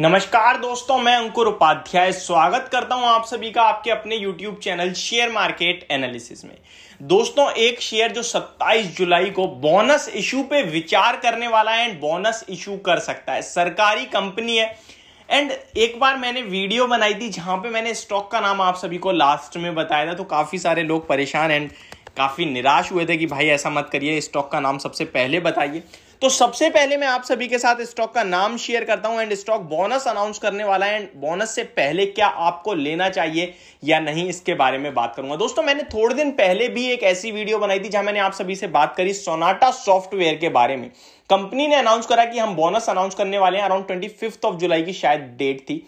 नमस्कार दोस्तों मैं अंकुर उपाध्याय स्वागत करता हूं आप सभी का आपके अपने YouTube channel share market analysis में दोस्तों एक शेयर जो 27 जुलाई को बोनस इशू पे विचार करने वाला है एंड बोनस इशू कर सकता है सरकारी कंपनी है एंड एक बार मैंने वीडियो बनाई थी जहां पे मैंने स्टॉक का नाम आप सभी को लास्ट में बताया था तो काफी सारे लोग परेशान एंड काफ़ी निराश हुए थे कि भाई ऐसा मत करिए स्टॉक का नाम सबसे पहले बताइए तो सबसे पहले मैं आप सभी के साथ स्टॉक का नाम शेयर करता हूं एंड स्टॉक बोनस अनाउंस करने वाला है एंड बोनस से पहले क्या आपको लेना चाहिए या नहीं इसके बारे में बात करूंगा दोस्तों मैंने थोड़े दिन पहले भी एक ऐसी वीडियो बनाई थी जहां मैंने आप सभी से बात करी सोनाटा सॉफ्टवेयर के बारे में कंपनी ने अनाउंस करा कि हम बोनस अनाउंस करने वाले हैं अराउंड ट्वेंटी ऑफ जुलाई की शायद डेट थी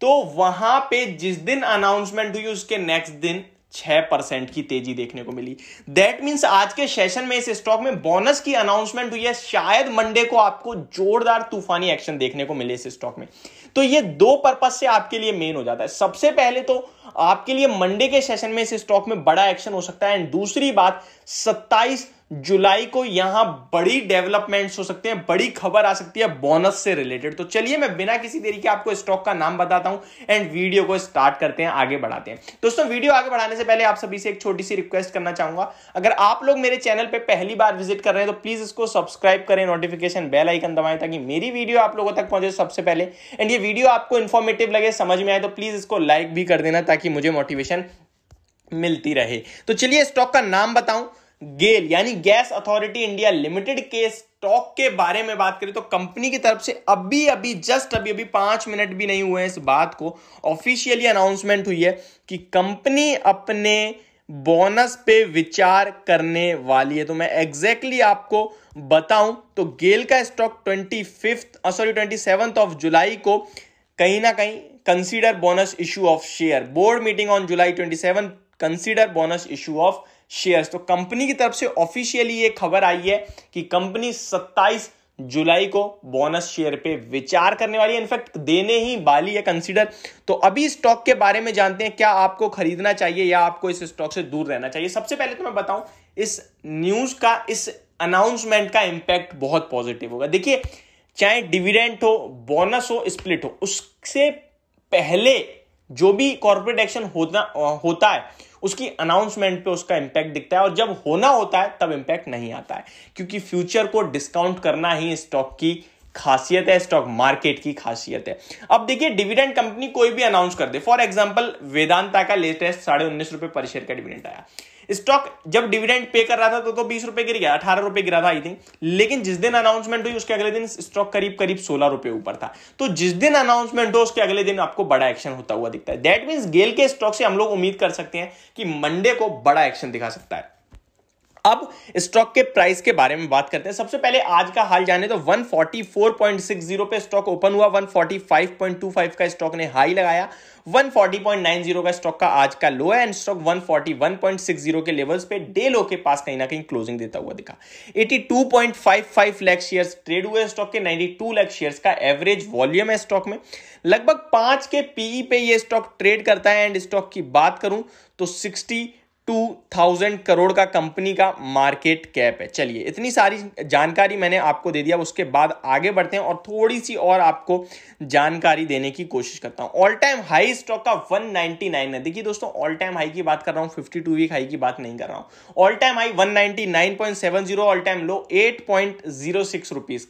तो वहां पे जिस दिन अनाउंसमेंट हुई उसके नेक्स्ट दिन छह परसेंट की तेजी देखने को मिली दैट मीन्स आज के सेशन में इस स्टॉक में बोनस की अनाउंसमेंट हुई है शायद मंडे को आपको जोरदार तूफानी एक्शन देखने को मिले इस स्टॉक में तो ये दो पर्पज से आपके लिए मेन हो जाता है सबसे पहले तो आपके लिए मंडे के सेशन में इस स्टॉक में बड़ा एक्शन हो सकता है एंड दूसरी बात सत्ताईस जुलाई को यहां बड़ी डेवलपमेंट्स हो सकते हैं बड़ी खबर आ सकती है बोनस से रिलेटेड तो चलिए मैं बिना किसी देरी के आपको स्टॉक का नाम बताता हूं एंड वीडियो को स्टार्ट करते हैं आगे बढ़ाते हैं दोस्तों वीडियो आगे बढ़ाने से पहले आप सभी से एक छोटी सी रिक्वेस्ट करना चाहूंगा अगर आप लोग मेरे चैनल पर पहली बार विजिट कर रहे हैं तो प्लीज इसको सब्सक्राइब करें नोटिफिकेशन बेल आइकन दबाएं ताकि मेरी वीडियो आप लोगों तक पहुंचे सबसे पहले एंड ये वीडियो आपको इन्फॉर्मेटिव लगे समझ में आए तो प्लीज इसको लाइक भी कर देना ताकि मुझे मोटिवेशन मिलती रहे तो चलिए स्टॉक का नाम बताऊं गेल यानी गैस अथॉरिटी इंडिया लिमिटेड के स्टॉक के बारे में बात करें तो कंपनी की तरफ से अभी अभी जस्ट अभी अभी पांच मिनट भी नहीं हुए हैं इस बात को ऑफिशियली अनाउंसमेंट हुई है कि कंपनी अपने बोनस पे विचार करने वाली है तो मैं एग्जैक्टली exactly आपको बताऊं तो गेल का stock twenty fifth sorry twenty seventh of July को कहीं ना कहीं consider bonus issue of share board meeting on July twenty seven consider bonus issue of shares तो कंपनी की तरफ से ऑफिशियली ये खबर आई है कि कंपनी 27 जुलाई को बोनस शेयर पे विचार करने वाली है इनफैक्ट देने ही वाली है कंसीडर तो अभी स्टॉक के बारे में जानते हैं क्या आपको खरीदना चाहिए या आपको इस स्टॉक से दूर रहना चाहिए सबसे पहले तो मैं बताऊं इस न्यूज का इस अनाउंसमेंट का इंपैक्ट बहुत पॉजिटिव होगा देखिए चाहे डिविडेंट हो बोनस हो स्प्लिट हो उससे पहले जो भी कॉर्पोरेट एक्शन होता होता है उसकी अनाउंसमेंट पे उसका इंपैक्ट दिखता है और जब होना होता है तब इंपैक्ट नहीं आता है क्योंकि फ्यूचर को डिस्काउंट करना ही स्टॉक की खासियत है स्टॉक मार्केट की खासियत है अब देखिए डिविडेंड कंपनी कोई भी अनाउंस कर दे फॉर एग्जाम्पल वेदांता का लेटेस्ट साढ़े उन्नीस रुपए पर शेयर का डिविडेंड आया स्टॉक जब डिविडेंड पे कर रहा था तो तो बीस रुपए गिर गया अठारह रुपए गिरा था आई थिंक लेकिन जिस दिन अनाउंसमेंट हुई उसके अगले दिन स्टॉक करीब करीब सोलह रुपए ऊपर था तो जिस दिन अनाउंसमेंट हो उसके अगले दिन आपको बड़ा एक्शन होता हुआ दिखता है दैट मीन्स गेल के स्टॉक से हम लोग उम्मीद कर सकते हैं कि मंडे को बड़ा एक्शन दिखा सकता है अब स्टॉक के प्राइस के बारे में बात करते हैं सबसे पहले आज का हाल जाने तो 144.60 पे स्टॉक ओपन हुआ 145.25 का स्टॉक ने हाई लगाया 140.90 का स्टॉक का आज का लो है एंड स्टॉक 141.60 के लेवल्स पे डे लो के पास कहीं ना कहीं क्लोजिंग देता हुआ दिखा 82.55 लाख शेयर्स ट्रेड हुए स्टॉक के 92 लाख शेयर्स का एवरेज वॉल्यूम है स्टॉक में लगभग पांच के पीई e पे ये स्टॉक ट्रेड करता है एंड स्टॉक की बात करूं तो सिक्सटी टू थाउजेंड करोड़ का कंपनी का मार्केट कैप है चलिए इतनी सारी जानकारी मैंने आपको दे दिया उसके बाद आगे बढ़ते हैं और थोड़ी सी और आपको जानकारी देने की कोशिश करता हूं ऑल टाइम हाई स्टॉक का 199 है देखिए दोस्तों ऑल टाइम हाई की बात कर रहा हूं 52 वीक हाई की बात नहीं कर रहा हूं all time high 199.70 all time low 8.06 point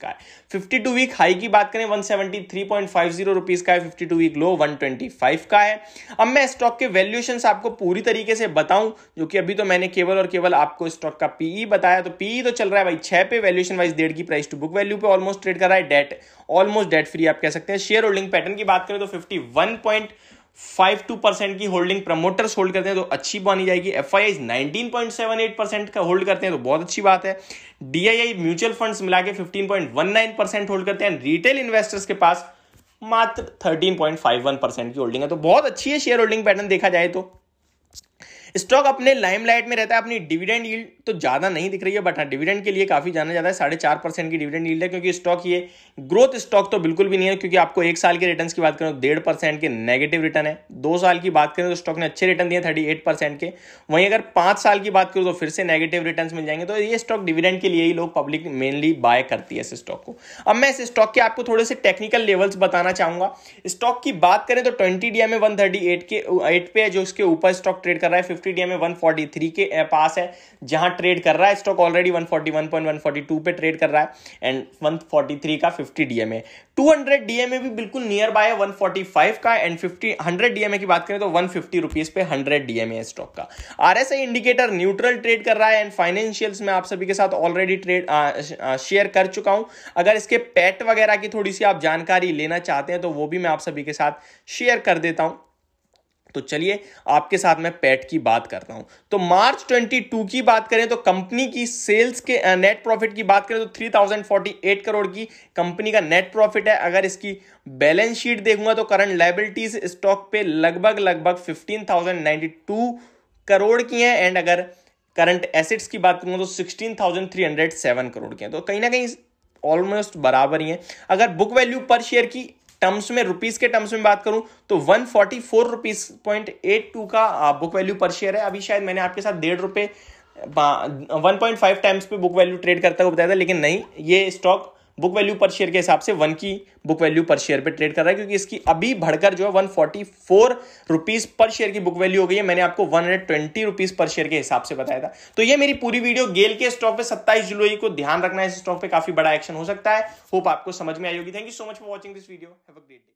का है फिफ्टी वीक हाई की बात करें वन सेवेंटी का है फिफ्टी वीक लो वन का है अब मैं स्टॉक के वैल्यूएशन आपको पूरी तरीके से बताऊं जो कि अभी तो मैंने केवल और केवल आपको स्टॉक का पीई e बताया तो पीई e तो चल रहा है भाई छह पे वैल्यूशन वाइज डेढ़ की प्राइस टू बुक वैल्यू पे ऑलमोस्ट ट्रेड कर रहा है डेट ऑलमोस्ट डेट फ्री आप कह सकते हैं शेयर होल्डिंग पैटर्न की बात करें तो fifty one point five two percent की होल्डिंग प्रमोटर्स होल्ड करते हैं तो अच्छी बनी जाएगी F I nineteen point seven eight percent का होल्ड करते हैं तो बहुत अच्छी बात है डी म्यूचुअल फंड्स मिला के fifteen point one nine percent hold करते हैं रिटेल इन्वेस्टर्स के पास मात्र thirteen point five one percent की होल्डिंग है तो बहुत अच्छी है शेयर होल्डिंग पैटर्न देखा जाए तो स्टॉक अपने लाइमलाइट में रहता है अपनी डिविडेंड यील्ड तो ज़्यादा नहीं दिख रही है बट हाँ डिविडेंड के लिए काफ़ी जाना जाता है साढ़े चार परसेंट की डिविडेंड यील्ड है क्योंकि स्टॉक ये ग्रोथ स्टॉक तो बिल्कुल भी नहीं है क्योंकि आपको एक साल के रिटर्न की बात करें तो डेढ़ परसेंट के नेगेटिव रिटर्न है दो साल की बात करें तो स्टॉक ने अच्छे रिटर्न दिए थर्टी एट परसेंट के वहीं अगर पांच साल की बात करूँ तो फिर से नेगेटिव रिटर्न मिल जाएंगे तो ये स्टॉक डिविडेंड के लिए ही लोग पब्लिक मेनली बाय करती है इस स्टॉक को अब मैं इस स्टॉक के आपको थोड़े से टेक्निकल लेवल्स बताना चाहूंगा स्टॉक की बात करें तो ट्वेंटी डी ए वन के एट पे है जो इसके ऊपर स्टॉक ट्रेड कर रहा है निफ्टी वन फोर्टी 143 के पास है जहां ट्रेड कर रहा है स्टॉक ऑलरेडी 141.142 पे ट्रेड कर रहा है एंड 143 का 50 डीएमए 200 डीएमए भी बिल्कुल नियर बाय है 145 का एंड 50 100 डीएमए की बात करें तो 150 रुपीज पे 100 डीएमए स्टॉक का आरएसआई इंडिकेटर न्यूट्रल ट्रेड कर रहा है एंड फाइनेंशियल्स में आप सभी के साथ ऑलरेडी ट्रेड शेयर कर चुका हूं अगर इसके पैट वगैरह की थोड़ी सी आप जानकारी लेना चाहते हैं तो वो भी मैं आप सभी के साथ शेयर कर देता हूं तो चलिए आपके साथ मैं पैट की बात करता हूं तो मार्च 22 की बात करें तो कंपनी की सेल्स के नेट प्रॉफिट की बात करें तो 3048 करोड़ की कंपनी का नेट प्रॉफिट है अगर इसकी बैलेंस शीट देखूंगा तो करंट लाइबिलिटीज स्टॉक पे लगभग लगभग 15,092 करोड़ की हैं एंड अगर करंट एसेट्स की बात करूंगा तो सिक्सटीन करोड़ की है तो कहीं ना कहीं ऑलमोस्ट बराबर ही है अगर बुक वैल्यू पर शेयर की टर्म्स में रुपीस के टर्म्स में बात करूं तो one forty four rupees point eight two का बुक वैल्यू पर शेयर है अभी शायद मैंने आपके साथ डेढ़ रुपए वन पॉइंट फाइव टाइम्स पे बुक वैल्यू ट्रेड करता हुआ बताया था लेकिन नहीं ये stock book value per share के हिसाब से वन की बुक वैल्यू पर शेयर पे ट्रेड कर रहा है क्योंकि इसकी अभी बढ़कर जो है one forty four rupees per share की बुक वैल्यू हो गई है मैंने आपको one hundred twenty rupees per share के हिसाब से बताया था तो ये मेरी पूरी वीडियो गेल के स्टॉक पे सत्ताईस जुलाई को ध्यान रखना है इस स्टॉक पे काफी बड़ा एक्शन हो सकता है होप आपको समझ में आई होगी thank you so much for watching this video